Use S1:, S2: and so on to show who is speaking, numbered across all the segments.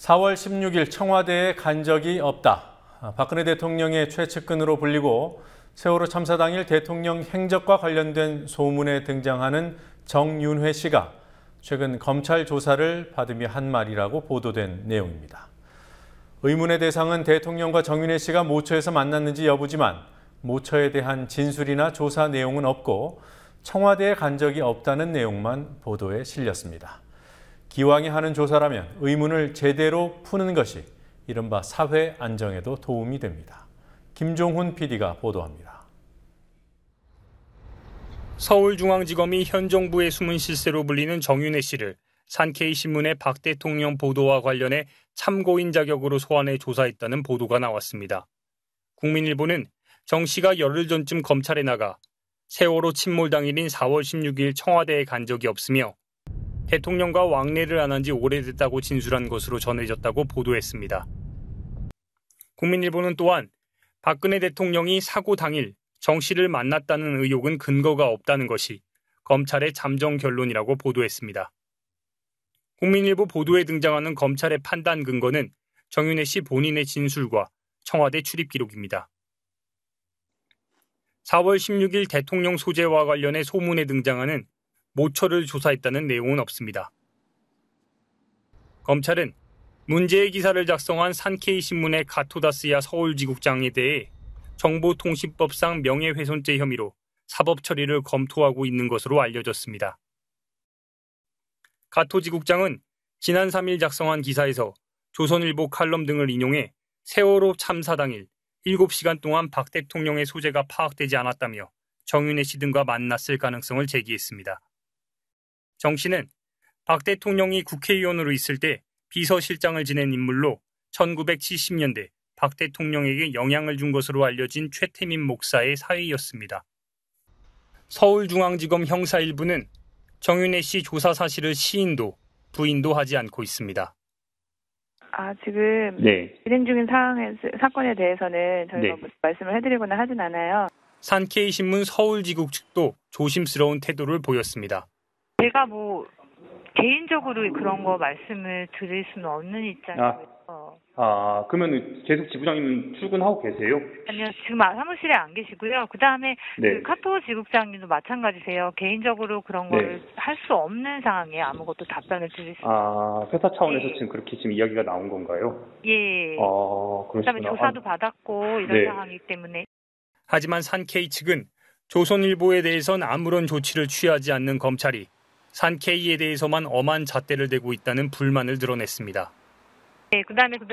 S1: 4월 16일 청와대에 간 적이 없다. 아, 박근혜 대통령의 최측근으로 불리고 세월호 참사 당일 대통령 행적과 관련된 소문에 등장하는 정윤회 씨가 최근 검찰 조사를 받으며 한 말이라고 보도된 내용입니다. 의문의 대상은 대통령과 정윤회 씨가 모처에서 만났는지 여부지만 모처에 대한 진술이나 조사 내용은 없고 청와대에 간 적이 없다는 내용만 보도에 실렸습니다. 기왕이 하는 조사라면 의문을 제대로 푸는 것이 이른바 사회 안정에도 도움이 됩니다. 김종훈 PD가 보도합니다. 서울중앙지검이
S2: 현 정부의 숨은 실세로 불리는 정윤혜 씨를 산케이 신문의 박 대통령 보도와 관련해 참고인 자격으로 소환해 조사했다는 보도가 나왔습니다. 국민일보는 정 씨가 열흘 전쯤 검찰에 나가 세월호 침몰 당일인 4월 16일 청와대에 간 적이 없으며 대통령과 왕래를 안 한 지 오래됐다고 진술한 것으로 전해졌다고 보도했습니다. 국민일보는 또한 박근혜 대통령이 사고 당일 정 씨를 만났다는 의혹은 근거가 없다는 것이 검찰의 잠정 결론이라고 보도했습니다. 국민일보 보도에 등장하는 검찰의 판단 근거는 정윤혜 씨 본인의 진술과 청와대 출입 기록입니다. 4월 16일 대통령 소재와 관련해 소문에 등장하는 모처를 조사했다는 내용은 없습니다. 검찰은 문제의 기사를 작성한 산케이 신문의 가토다스야 서울지국장에 대해 정보통신법상 명예훼손죄 혐의로 사법 처리를 검토하고 있는 것으로 알려졌습니다. 가토지국장은 지난 3일 작성한 기사에서 조선일보 칼럼 등을 인용해 세월호 참사 당일 7시간 동안 박 대통령의 소재가 파악되지 않았다며 정윤혜 씨 등과 만났을 가능성을 제기했습니다. 정 씨는 박 대통령이 국회의원으로 있을 때 비서실장을 지낸 인물로 1970년대 박 대통령에게 영향을 준 것으로 알려진 최태민 목사의 사위였습니다. 서울중앙지검 형사 1부는 정윤혜 씨 조사 사실을 시인도 부인도 하지 않고 있습니다.
S3: 아 지금 네. 진행 중인 상황에 사건에 대해서는 저희가 네. 말씀을 해드리거나 하진 않아요.
S2: 산케이 신문 서울지국 측도 조심스러운 태도를 보였습니다.
S3: 제가 뭐 개인적으로 그런 거 말씀을 드릴 수는 없는 입장이어요
S2: 아, 아 그러면 계속 지부장님은 출근하고 계세요?
S3: 아니요, 지금 아, 사무실에 안 계시고요. 그다음에 네. 그 카토 지국장님도 마찬가지세요. 개인적으로 그런 걸 할수 네. 없는 상황에 아무것도 답변을 드릴 수.
S2: 아, 회사 차원에서 예. 지금 그렇게 지금 이야기가 나온 건가요? 예. 아, 그다음에 렇습니그다 조사도 아.
S3: 받았고 이런 네. 상황이기 때문에.
S2: 하지만 산케이 측은 조선일보에 대해선 아무런 조치를 취하지 않는 검찰이 산케이에 대해서만 엄한 잣대를 대고 있다는 불만을 드러냈습니다.
S3: 네, 그다음에 그,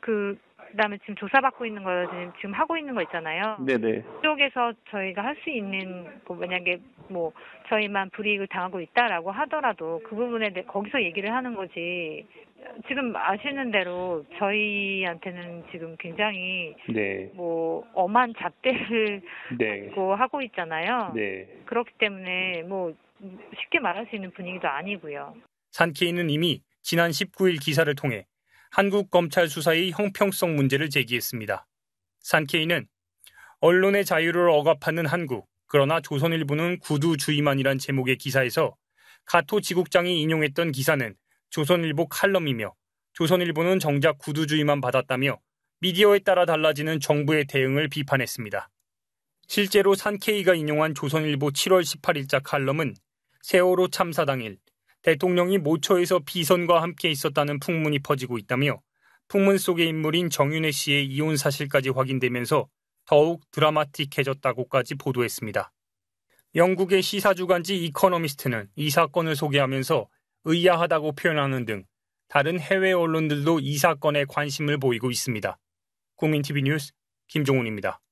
S3: 그 그다음에 지금 조사받고 있는 거 지금 지금 하고 있는 거 있잖아요. 네네. 네. 쪽에서 저희가 할 수 있는 뭐 만약에 뭐 저희만 불이익을 당하고 있다라고 하더라도 그 부분에 거기서 얘기를 하는 거지 지금 아시는 대로 저희한테는 지금 굉장히 네. 뭐 엄한 잣대를 네. 고 하고 있잖아요. 네. 그렇기 때문에 뭐 쉽게 말할 수 있는 분위기도 아니고요.
S2: 산케이는 이미 지난 19일 기사를 통해 한국 검찰 수사의 형평성 문제를 제기했습니다. 산케이는 언론의 자유를 억압하는 한국, 그러나 조선일보는 구두주의만이란 제목의 기사에서 가토 지국장이 인용했던 기사는 조선일보 칼럼이며 조선일보는 정작 구두주의만 받았다며 미디어에 따라 달라지는 정부의 대응을 비판했습니다. 실제로 산케이가 인용한 조선일보 7월 18일자 칼럼은 세월호 참사 당일 대통령이 모처에서 비선과 함께 있었다는 풍문이 퍼지고 있다며 풍문 속의 인물인 정윤혜 씨의 이혼 사실까지 확인되면서 더욱 드라마틱해졌다고까지 보도했습니다. 영국의 시사주간지 이코노미스트는 이 사건을 소개하면서 의아하다고 표현하는 등 다른 해외 언론들도 이 사건에 관심을 보이고 있습니다. 국민TV 뉴스 김종훈입니다.